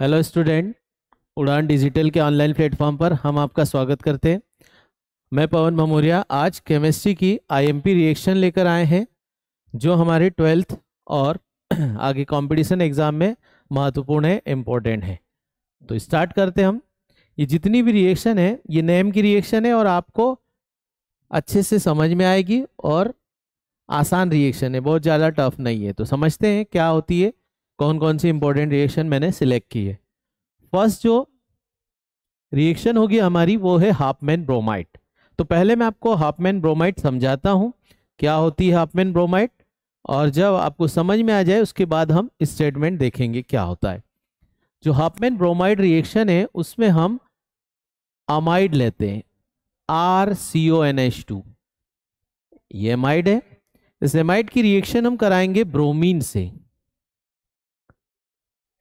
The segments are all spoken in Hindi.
हेलो स्टूडेंट उड़ान डिजिटल के ऑनलाइन प्लेटफॉर्म पर हम आपका स्वागत करते हैं मैं पवन भमोरिया आज केमिस्ट्री की आईएमपी रिएक्शन लेकर आए हैं जो हमारे ट्वेल्थ और आगे कंपटीशन एग्ज़ाम में महत्वपूर्ण है इम्पोर्टेंट है तो स्टार्ट करते हम ये जितनी भी रिएक्शन है ये नेम की रिएक्शन है और आपको अच्छे से समझ में आएगी और आसान रिएक्शन है बहुत ज़्यादा टफ नहीं है तो समझते हैं क्या होती है कौन कौन सी इंपॉर्टेंट रिएक्शन मैंने सिलेक्ट की है फर्स्ट जो रिएक्शन होगी हमारी वो है हाफमैन ब्रोमाइट तो पहले मैं आपको हाफमैन ब्रोमाइट समझाता हूँ क्या होती है हाफमैन ब्रोमाइट और जब आपको समझ में आ जाए उसके बाद हम स्टेटमेंट देखेंगे क्या होता है जो हाफमैन ब्रोमाइड रिएक्शन है उसमें हम अमाइड लेते हैं R C O N H two ये अमाइड है इस एमाइड की रिएक्शन हम कराएंगे ब्रोमीन से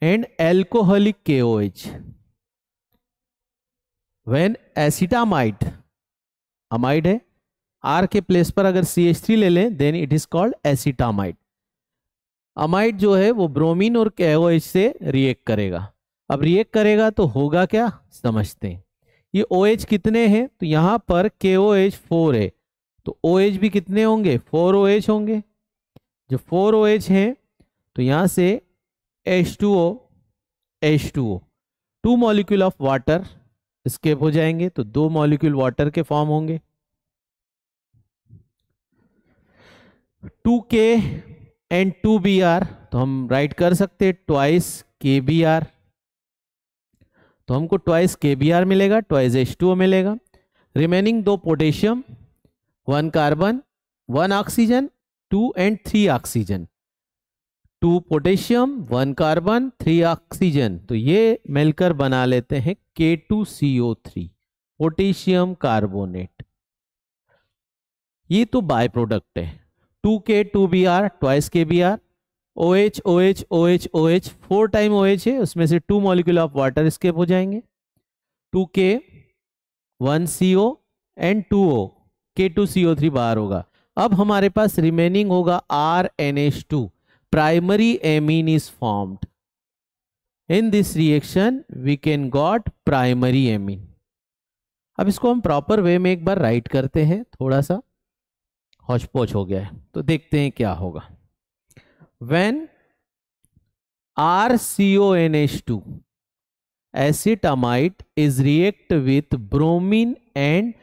and K O H when acetamide amide है आर के प्लेस पर अगर सी एच थ्री ले लें then it is called acetamide amide जो है वो ब्रोमीन और के ओ एच से रिएक्ट करेगा अब रिएक्ट करेगा तो होगा क्या समझते हैं ये ओ OH कितने हैं तो यहां पर के ओ एच फोर है तो ओ OH भी कितने होंगे फोर ओ एच होंगे जो फोर ओ एच हैं तो यहां से H2O H2O two molecule of water escape हो जाएंगे तो दो मॉलिक्यूल वाटर के फॉर्म होंगे 2K एंड 2Br तो हम राइट कर सकते हैं ट्वाइस KBr तो हमको ट्वाइस KBr मिलेगा ट्वाइस H2O मिलेगा रिमेनिंग दो potassium one carbon one oxygen two and three oxygen two potassium one carbon three oxygen तो ये मिलकर बना लेते हैं K two C O three potassium carbonate ये तो बाय प्रोडक्ट है two K two B R twice K B R O H O H O H O H four time O H है उसमें से two molecule of water escape हो जाएंगे two K one C O and two O K two C O three बाहर होगा अब हमारे पास रिमेनिंग होगा R N H two primary amine is formed. In this reaction, we can got primary amine. अब इसको हम प्रॉपर वे में एक बार राइट करते हैं थोड़ा सा हौचपोच हो गया है तो देखते हैं क्या होगा when R C O N H two acetamide is react with bromine and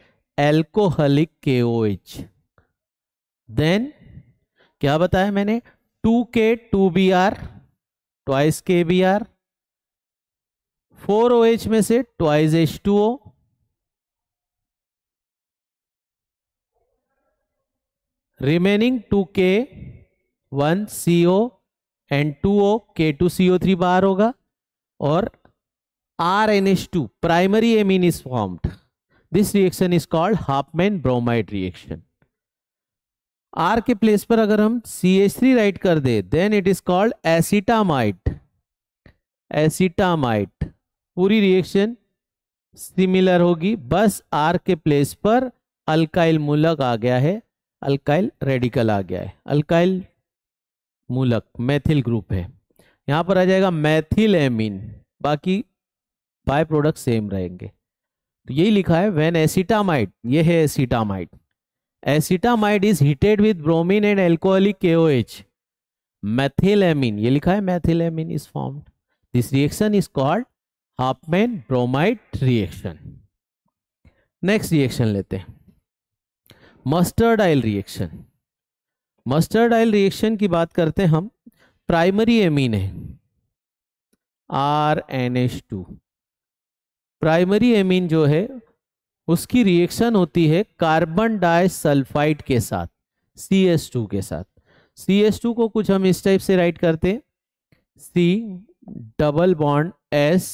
alcoholic K O H then क्या बताया मैंने two K two B R twice K B R four O H में से twice H two O remaining two K one C O and two O K two C O three बार होगा और R N H two primary amine is formed this reaction is called Hofmann bromide reaction R के प्लेस पर अगर हम सी एच थ्री राइट कर दे then it is called acetamide acetamide पूरी रिएक्शन सिमिलर होगी बस आर के प्लेस पर अल्काइल मूलक आ गया है अल्काइल रेडिकल आ गया है अल्काइल मूलक मैथिल ग्रुप है यहां पर आ जाएगा मैथिल एमिन बाकी बाय प्रोडक्ट सेम रहेंगे तो यही लिखा है वेन एसिटामाइट ये है acetamide acetamide is heated with bromine and alcoholic K O KOH methylamine ये लिखा है methylamine is form this reaction is called Hofmann bromide reaction next reaction लेते हैं mustard oil reaction mustard oil reaction की बात करते हैं हम प्राइमरी एमीन है R N H two primary amine जो है उसकी रिएक्शन होती है कार्बन डाइसल्फाइड के साथ सी एस टू के साथ सी एस टू को कुछ हम इस टाइप से राइट करते C double bond S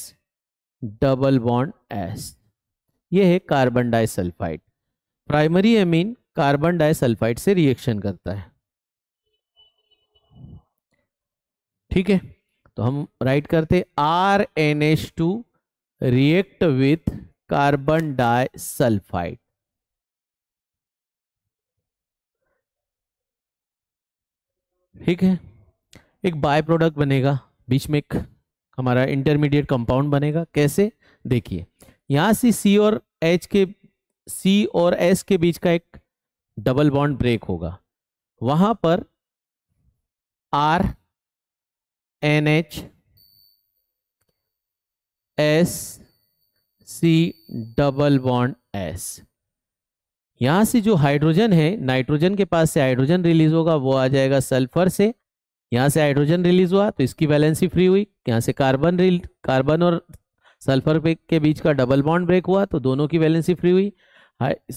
double bond S ये है carbon disulphide primary amine carbon disulphide से रिएक्शन करता है ठीक है तो हम राइट करते R N H two react with carbon disulphide ठीक है एक बाय प्रोडक्ट बनेगा बीच में एक हमारा इंटरमीडिएट कंपाउंड बनेगा कैसे देखिए यहां से सी और एच के सी और एस के बीच का एक डबल बॉन्ड ब्रेक होगा वहां पर R N H S C double bond S यहाँ से जो हाइड्रोजन है नाइट्रोजन के पास से हाइड्रोजन रिलीज होगा वो आ जाएगा सल्फर से यहाँ से हाइड्रोजन रिलीज हुआ तो इसकी वैलेंसी फ्री हुई यहाँ से कार्बन रिल कार्बन और सल्फर के बीच का डबल बॉन्ड ब्रेक हुआ तो दोनों की वैलेंसी फ्री हुई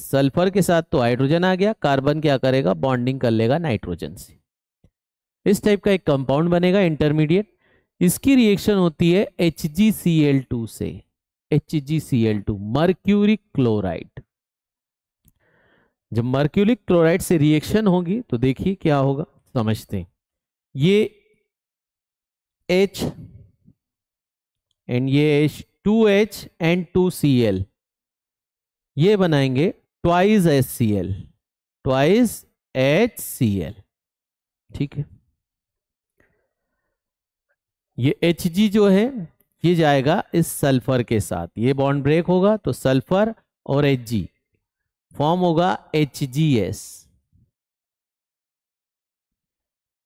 सल्फर के साथ तो हाइड्रोजन आ गया कार्बन क्या करेगा बॉन्डिंग कर लेगा नाइट्रोजन से इस टाइप का एक कंपाउंड बनेगा इंटरमीडिएट इसकी रिएक्शन होती है एच से HgCl2 मर्क्यूरिक क्लोराइड जब मर्क्यूरिक क्लोराइड से रिएक्शन होगी तो देखिए क्या होगा समझते हैं ये H एंड ये H 2H एंड 2Cl ये बनाएंगे twice H C L twice H C L ठीक है ये एच जी जो है ये जाएगा इस सल्फर के साथ ये बॉन्ड ब्रेक होगा तो सल्फर और एच जी फॉर्म होगा H G S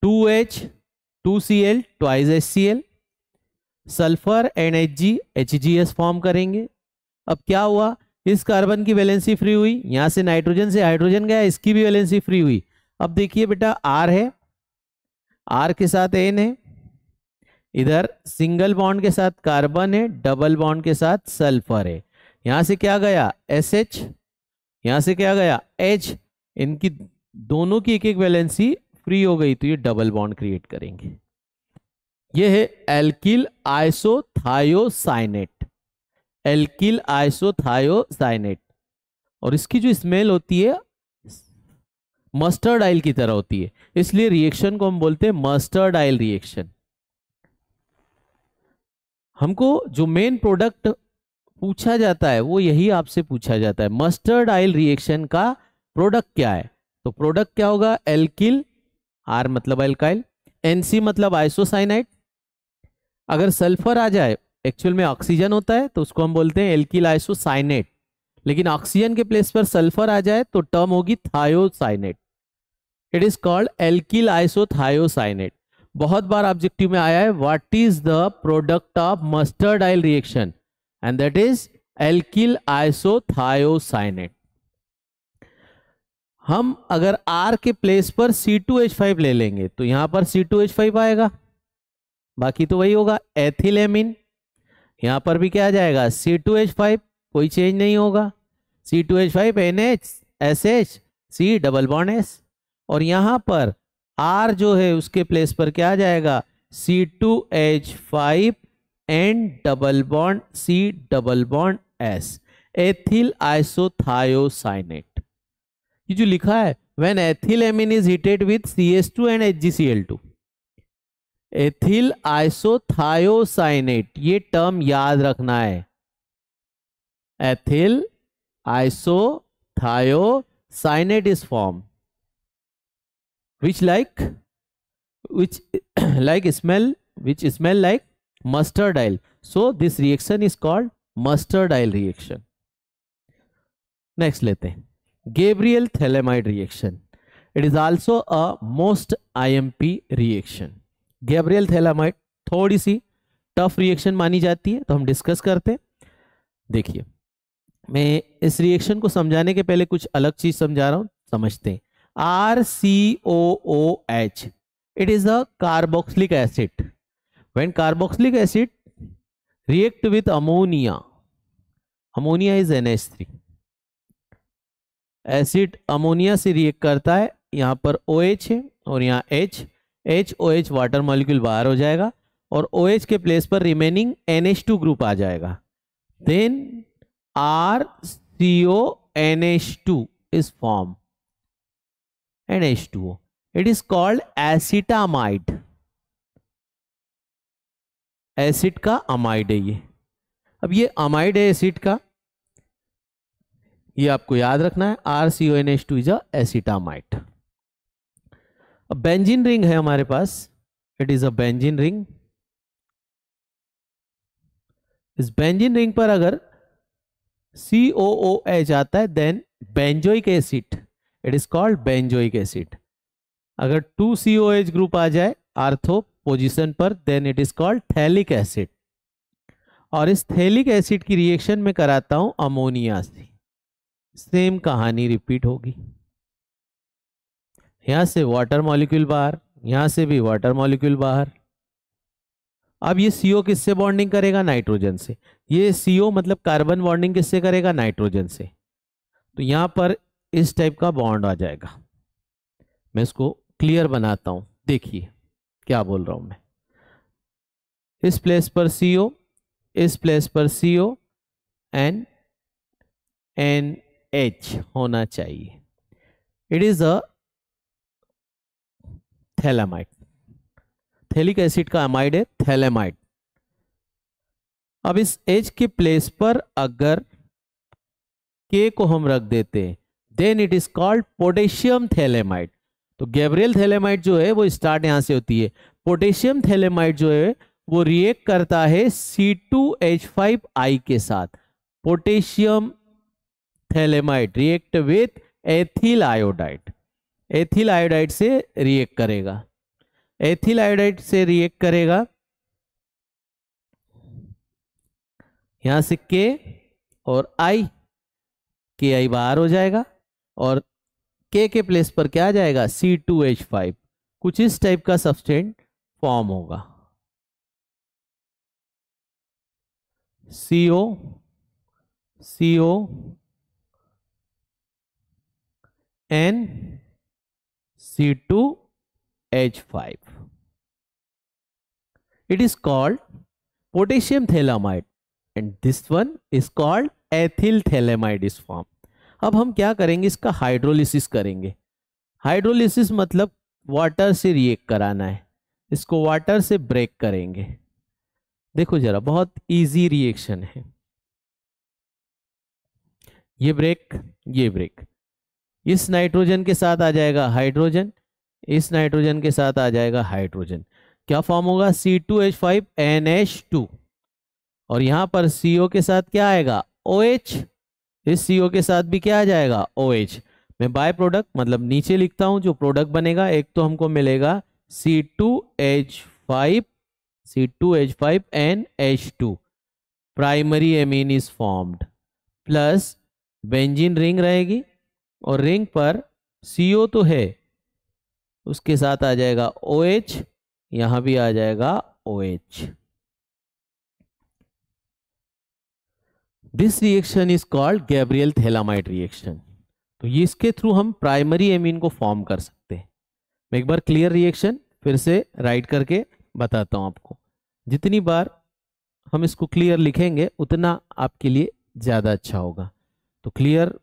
two H two C L twice H C L sulphur and H G H G S form करेंगे अब क्या हुआ इस कार्बन की वैलेंसी फ्री हुई यहां से नाइट्रोजन से हाइड्रोजन गया इसकी भी वैलेंसी फ्री हुई अब देखिए बेटा आर है आर के साथ एन है इधर सिंगल बॉन्ड के साथ कार्बन है डबल बॉन्ड के साथ सल्फर है यहां से क्या गया एस एच यहां से क्या गया एच इनकी दोनों की एक एक वैलेंसी फ्री हो गई तो ये डबल बॉन्ड क्रिएट करेंगे ये है एल्किल आइसोथायोसाइनेट एल्किल आइसोथायोसाइनेट और इसकी जो स्मेल होती है मस्टर्ड आयल की तरह होती है इसलिए रिएक्शन को हम बोलते हैं मस्टर्ड आयल रिएक्शन हमको जो मेन प्रोडक्ट पूछा जाता है वो यही आपसे पूछा जाता है मस्टर्ड आयल रिएक्शन का प्रोडक्ट क्या है तो प्रोडक्ट क्या होगा एल्किल आर मतलब एल्काइल एनसी मतलब आइसोसाइनाइड अगर सल्फर आ जाए एक्चुअल में ऑक्सीजन होता है तो उसको हम बोलते हैं एल्किल आइसोसाइनेट लेकिन ऑक्सीजन के प्लेस पर सल्फर आ जाए तो टर्म होगी thiocyanate it is called alkyl isothiocyanate बहुत बार ऑब्जेक्टिव में आया है what is the product of mustard oil reaction and that is alkyl isothiocyanate हम अगर R के प्लेस पर C2H5 ले लेंगे तो यहां पर C2H5 आएगा बाकी तो वही होगा एथिलेमिन यहां पर भी क्या आ जाएगा C2H5 कोई चेंज नहीं होगा C2H5 NH SH C double bond S और यहां पर आर जो है उसके प्लेस पर क्या आ जाएगा C two H five N double bond C double bond S ethyl isothiocyanate ये जो लिखा है when ethyl amine is heated with C S two and H G C L two ethyl isothiocyanate ये टर्म याद रखना है ethyl isothiocyanate is form which like which like smell which smell like mustard oil so this reaction is called mustard oil reaction next lete gabriel thalamide reaction it is also a most imp reaction gabriel thalamide थोड़ी सी टफ रिएक्शन मानी जाती है तो हम डिस्कस करते हैं देखिए मैं इस रिएक्शन को समझाने के पहले कुछ अलग चीज समझा रहा हूँ समझते हैं R C O H is a is acid when acid. Acid react with ammonia ammonia is N is three acid ammonia से रिएक्ट करता है यहाँ पर ओ OH है और यहाँ H H O H water molecule बाहर हो जाएगा और ओ OH एच के प्लेस पर remaining N H two group आ जाएगा then R C O N H two is form and H2O. It is called acetamide. Acid का अमाइड है ये अब ये अमाइड है एसिड का ये आपको याद रखना है R C O N H two is अटामाइट एसिटामाइट अब बेंजिन रिंग है हमारे पास it is a benzene ring इस बेंजिन रिंग पर अगर सी ओ ओ एच आता है then benzoic acid it is called benzoic acid अगर two C O H group आ जाए आर्थो पोजिशन पर then it is called phthalic acid और इस थैलिक एसिड की रिएक्शन में कराता हूं अमोनिया से सेम कहानी रिपीट होगी यहां से वाटर मॉलिक्यूल बाहर यहां से भी वाटर मॉलिक्यूल बाहर अब ये सीओ किससे बॉन्डिंग करेगा नाइट्रोजन से ये सीओ मतलब कार्बन बॉन्डिंग किससे करेगा नाइट्रोजन से तो यहां पर इस टाइप का बॉन्ड आ जाएगा मैं इसको क्लियर बनाता हूं देखिए क्या बोल रहा हूं मैं इस प्लेस पर सी ओ इस प्लेस पर C O and N H होना चाहिए it is a phthalimide phthalic acid का अमाइड है थैलेमाइड अब इस एच के प्लेस पर अगर के को हम रख देते हैं then it is called potassium phthalimide तो गैब्रियल थैलेमाइट जो है वो स्टार्ट यहाँ से होती है पोटेशियम थैलेमाइट जो है वो रिएक्ट करता है C two H five I के साथ potassium phthalimide react with ethyl iodide ethyl iodide से रिएक्ट करेगा एथिल आयोडाइड से रिएक्ट करेगा यहां से के और आई के आई बाहर हो जाएगा और के के प्लेस पर क्या आ जाएगा सी टू एच फाइव कुछ इस टाइप का सब्सटेंट फॉर्म होगा C O C O N C two H five it is called potassium phthalimide and this one is called ethyl phthalimide is form अब हम क्या करेंगे इसका हाइड्रोलिसिस करेंगे हाइड्रोलिसिस मतलब वाटर से रिएक्ट कराना है इसको वाटर से ब्रेक करेंगे देखो जरा बहुत इजी रिएक्शन है ये ब्रेक ये ब्रेक इस नाइट्रोजन के साथ आ जाएगा हाइड्रोजन इस नाइट्रोजन के साथ आ जाएगा हाइड्रोजन क्या फॉर्म होगा C two H five N H two और यहां पर सी ओ के साथ क्या आएगा ओ OH, एच इस सीओ e के साथ भी क्या आ जाएगा ओ OH. मैं बाय प्रोडक्ट मतलब नीचे लिखता हूँ जो प्रोडक्ट बनेगा एक तो हमको मिलेगा C two H five C two H five and H two primary amine is formed plus benzene ring रहेगी और रिंग पर CO e तो है उसके साथ आ जाएगा OH यहाँ भी आ जाएगा OH this reaction is called Gabriel phthalimide reaction तो ये इसके थ्रू हम प्राइमरी एमीन को फॉर्म कर सकते हैं मैं एक बार क्लियर रिएक्शन फिर से राइट करके बताता हूँ आपको जितनी बार हम इसको क्लियर लिखेंगे उतना आपके लिए ज़्यादा अच्छा होगा तो क्लियर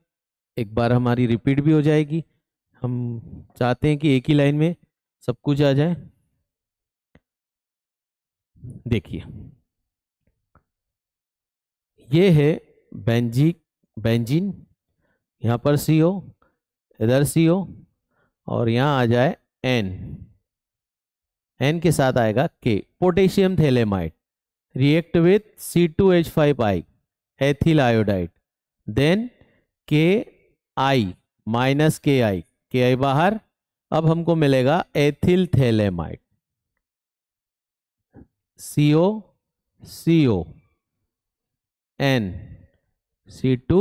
एक बार हमारी रिपीट भी हो जाएगी हम चाहते हैं कि एक ही लाइन में सब कुछ आ जाए देखिए ये है बेंजी बेंजीन यहाँ पर सी ओ इधर सी ओ और यहाँ आ जाए एन एन के साथ आएगा के potassium phthalimide react with C two H five I ethyl iodide then K I minus के आई के आई बाहर अब हमको मिलेगा ethyl phthalimide C O C O N C two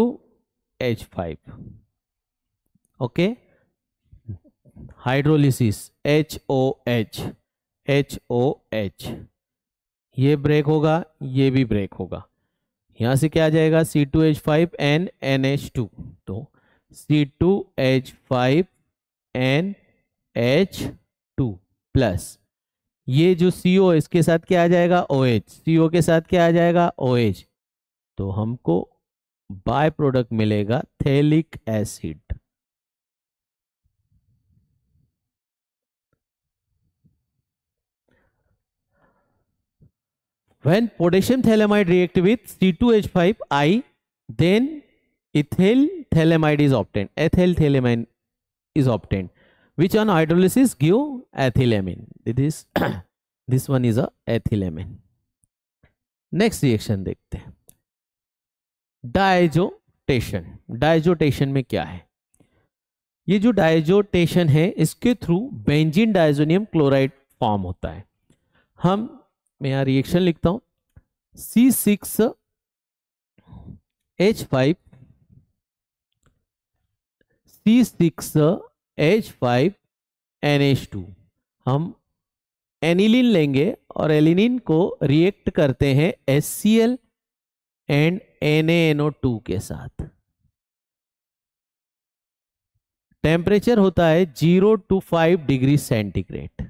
H five okay hydrolysis H O H H O H ये ब्रेक होगा ये भी ब्रेक होगा यहां से क्या आ जाएगा C two H five N N H two तो C two H five N H two plus ये जो सी ओ इसके साथ क्या आ जाएगा ओ एच सी ओ के साथ क्या आ जाएगा ओ एच तो हमको बाय प्रोडक्ट मिलेगा phthalic acid when potassium phthalimide react with C two H five I then ethyl phthalimide is obtain ethyl phthalimide is obtain which on hydrolysis give ethylamine this one is ethylamine next reaction देखते हैं डायजोटेशन डायजोटेशन में क्या है ये जो डायजोटेशन है इसके through benzene diazonium chloride form होता है हम मैं यहां रिएक्शन लिखता हूं C six H five C six H five N H two हम एनिलिन लेंगे और एलिनिन को रिएक्ट करते हैं S C L and NaNO2 के साथ टेम्परेचर होता है zero to five degree centigrade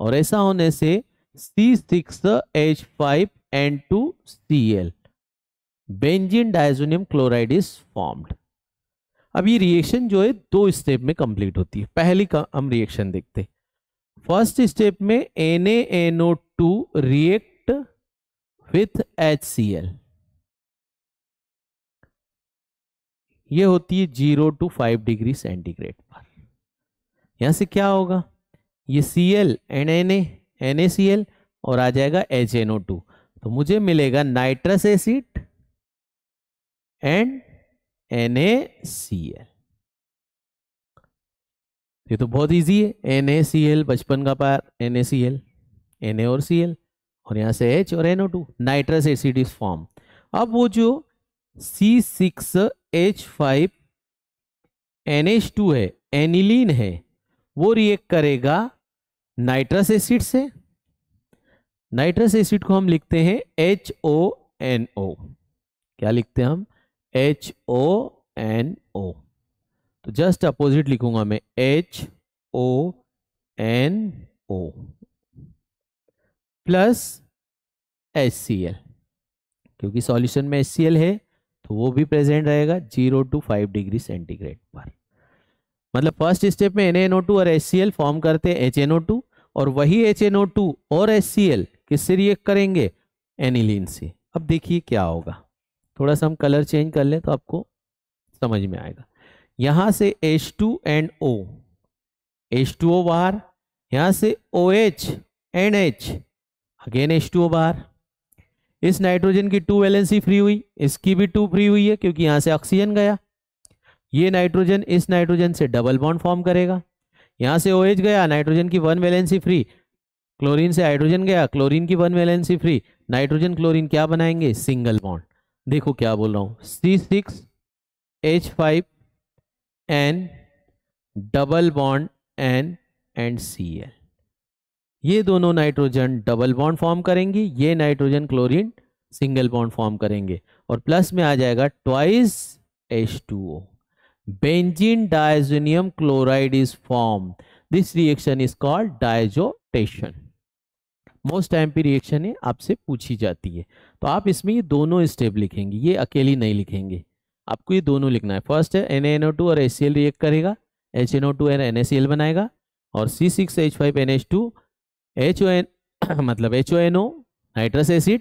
और ऐसा होने से C six H five N two C L benzene chloride is formed अब ये रिएक्शन जो है दो स्टेप में कंप्लीट होती है पहली का हम रिएक्शन देखते हैं फर्स्ट स्टेप में NaNO2 रिएक्ट विथ HCl ये होती है zero to five degree centigrade पर यहां से क्या होगा ये C L N N N A C L और आ जाएगा एच एन ओ टू तो मुझे मिलेगा nitrous acid and N A C L ये तो बहुत इजी है एन ए सी एल बचपन का पार N A C L N A और सी एल और यहां से एच और N O two nitrous acid is form अब वो जो C six H five N H two है एनिलीन है वो रिएक्ट करेगा नाइट्रस एसिड से नाइट्रस एसिड को हम लिखते हैं एच ओ एन ओ क्या लिखते हैं हम एच ओ एन ओ तो जस्ट अपोजिट लिखूंगा मैं H O N O plus H C L क्योंकि सॉल्यूशन में एच सी एल है तो वो भी प्रेजेंट रहेगा zero to five degree centigrade पर मतलब फर्स्ट स्टेप में एन और एस फॉर्म करते हैं HNO2 और वही HNO2 और HCl किससे रिएक्ट करेंगे एनिलीन से अब देखिए क्या होगा थोड़ा सा हम कलर चेंज कर लें तो आपको समझ में आएगा यहां से H2 and O two O बाहर यहां से OH and H again H2O बाहर इस नाइट्रोजन की टू वैलेंसी फ्री हुई इसकी भी टू फ्री हुई है क्योंकि यहाँ से ऑक्सीजन गया ये नाइट्रोजन इस नाइट्रोजन से डबल बॉन्ड फॉर्म करेगा यहाँ से ओ OH गया नाइट्रोजन की वन वैलेंसी फ्री क्लोरीन से हाइड्रोजन गया क्लोरीन की one valency free nitrogen chlorine क्या बनाएंगे सिंगल बॉन्ड देखो क्या बोल रहा हूँ C six H five N double bond N and C L ये दोनों नाइट्रोजन डबल बॉन्ड फॉर्म करेंगी ये nitrogen chlorine single bond form करेंगे और प्लस में आ जाएगा twice H two O benzene diazonium chloride is form this reaction is called diazotisation most time पे रिएक्शन है आपसे पूछी जाती है तो आप इसमें ये दोनों स्टेप लिखेंगे ये अकेली नहीं लिखेंगे आपको ये दोनों लिखना है फर्स्ट है एन टू और एच रिएक्ट करेगा H N two N N बनाएगा और C six H five N H two H O N मतलब H O N O nitrous acid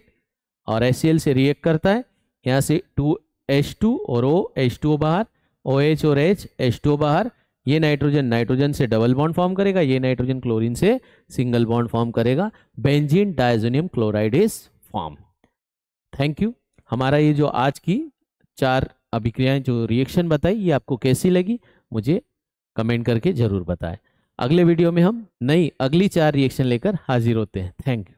और एच सी एल से रिएक्ट करता है यहाँ से टू एच टू और ओ एच टू बाहर ओ एच और एच एच टू बाहर ये नाइट्रोजन नाइट्रोजन से डबल बॉन्ड फॉर्म करेगा ये नाइट्रोजन क्लोरीन से सिंगल बॉन्ड फॉर्म करेगा benzene diazonium chloride is form thank you हमारा ये जो आज की चार अभिक्रियाएं जो रिएक्शन बताई ये आपको कैसी लगी मुझे कमेंट करके ज़रूर बताएं अगले वीडियो में हम नई अगली चार रिएक्शन लेकर हाजिर होते हैं थैंक यू